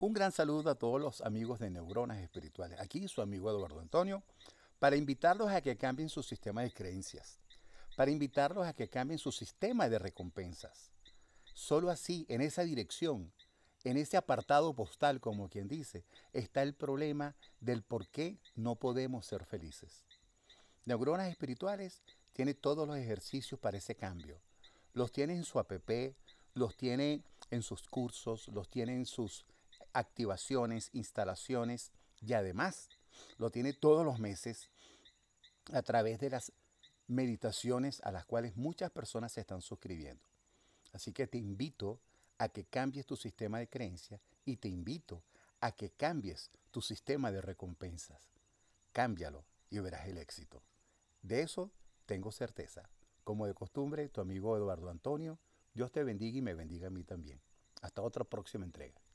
Un gran saludo a todos los amigos de Neuronas Espirituales. Aquí su amigo Eduardo Antonio, para invitarlos a que cambien su sistema de creencias, para invitarlos a que cambien su sistema de recompensas. Solo así, en esa dirección, en ese apartado postal, como quien dice, está el problema del por qué no podemos ser felices. Neuronas Espirituales tiene todos los ejercicios para ese cambio. Los tiene en su app, los tiene en sus cursos, los tiene en sus activaciones, instalaciones y además lo tiene todos los meses a través de las meditaciones a las cuales muchas personas se están suscribiendo. Así que te invito a que cambies tu sistema de creencias y te invito a que cambies tu sistema de recompensas. Cámbialo y verás el éxito. De eso tengo certeza. Como de costumbre, tu amigo Eduardo Antonio, Dios te bendiga y me bendiga a mí también. Hasta otra próxima entrega.